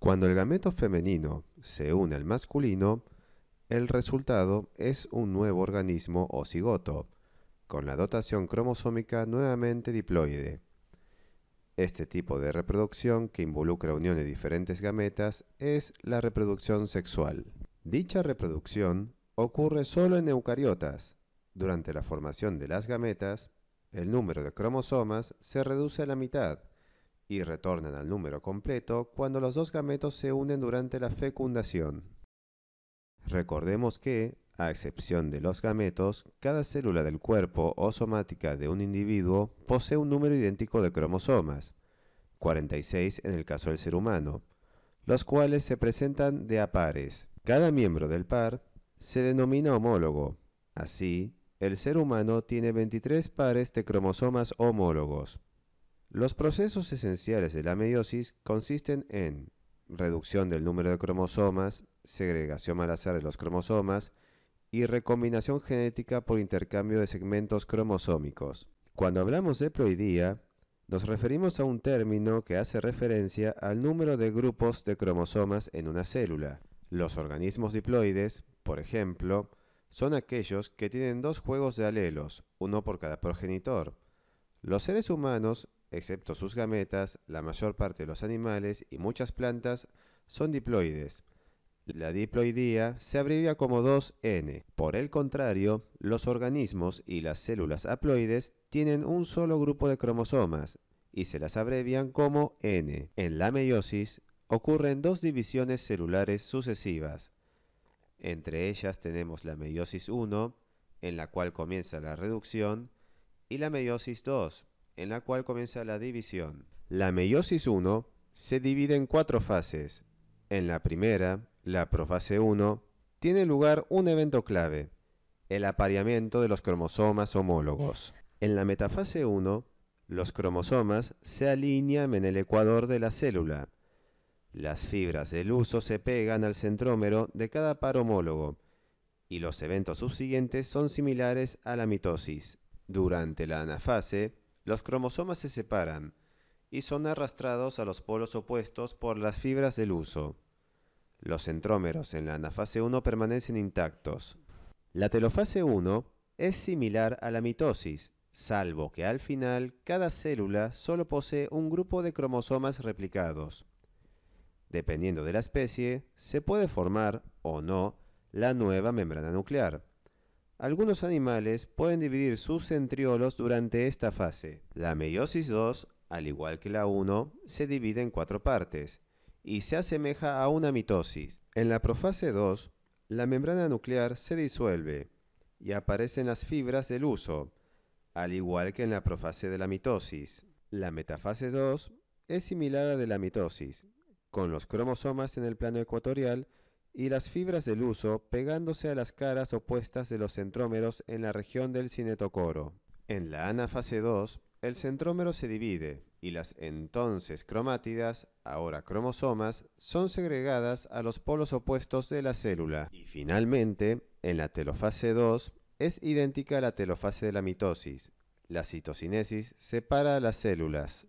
Cuando el gameto femenino se une al masculino, el resultado es un nuevo organismo o cigoto, con la dotación cromosómica nuevamente diploide. Este tipo de reproducción, que involucra unión de diferentes gametas, es la reproducción sexual. Dicha reproducción ocurre solo en eucariotas. Durante la formación de las gametas, el número de cromosomas se reduce a la mitad, y retornan al número completo cuando los dos gametos se unen durante la fecundación. Recordemos que, a excepción de los gametos, cada célula del cuerpo o somática de un individuo posee un número idéntico de cromosomas, 46 en el caso del ser humano, los cuales se presentan de a pares. Cada miembro del par se denomina homólogo. Así, el ser humano tiene 23 pares de cromosomas homólogos. Los procesos esenciales de la meiosis consisten en reducción del número de cromosomas, segregación al azar de los cromosomas y recombinación genética por intercambio de segmentos cromosómicos. Cuando hablamos de ploidía, nos referimos a un término que hace referencia al número de grupos de cromosomas en una célula. Los organismos diploides, por ejemplo, son aquellos que tienen dos juegos de alelos, uno por cada progenitor. Los seres humanos Excepto sus gametas, la mayor parte de los animales y muchas plantas son diploides. La diploidía se abrevia como 2N. Por el contrario, los organismos y las células haploides tienen un solo grupo de cromosomas y se las abrevian como N. En la meiosis ocurren dos divisiones celulares sucesivas. Entre ellas tenemos la meiosis 1, en la cual comienza la reducción, y la meiosis 2, en la cual comienza la división. La meiosis 1 se divide en cuatro fases. En la primera, la profase 1, tiene lugar un evento clave, el apareamiento de los cromosomas homólogos. En la metafase 1, los cromosomas se alinean en el ecuador de la célula. Las fibras del uso se pegan al centrómero de cada par homólogo y los eventos subsiguientes son similares a la mitosis. Durante la anafase, los cromosomas se separan y son arrastrados a los polos opuestos por las fibras del uso. Los centrómeros en la anafase 1 permanecen intactos. La telofase 1 es similar a la mitosis, salvo que al final cada célula solo posee un grupo de cromosomas replicados. Dependiendo de la especie, se puede formar o no la nueva membrana nuclear. Algunos animales pueden dividir sus centriolos durante esta fase. La meiosis 2, al igual que la 1, se divide en cuatro partes y se asemeja a una mitosis. En la profase 2, la membrana nuclear se disuelve y aparecen las fibras del uso, al igual que en la profase de la mitosis. La metafase 2 es similar a la de la mitosis, con los cromosomas en el plano ecuatorial y las fibras del huso pegándose a las caras opuestas de los centrómeros en la región del cinetocoro. En la anafase 2, el centrómero se divide y las entonces cromátidas, ahora cromosomas, son segregadas a los polos opuestos de la célula. Y finalmente, en la telofase 2, es idéntica a la telofase de la mitosis. La citocinesis separa a las células,